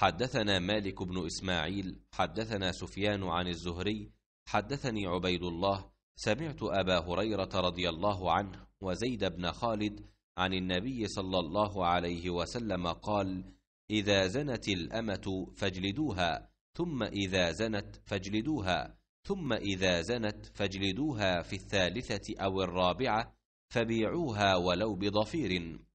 حدثنا مالك بن إسماعيل حدثنا سفيان عن الزهري حدثني عبيد الله سمعت أبا هريرة رضي الله عنه وزيد بن خالد عن النبي صلى الله عليه وسلم قال إذا زنت الأمة فاجلدوها ثم إذا زنت فاجلدوها ثم إذا زنت فاجلدوها في الثالثة أو الرابعة فبيعوها ولو بضفير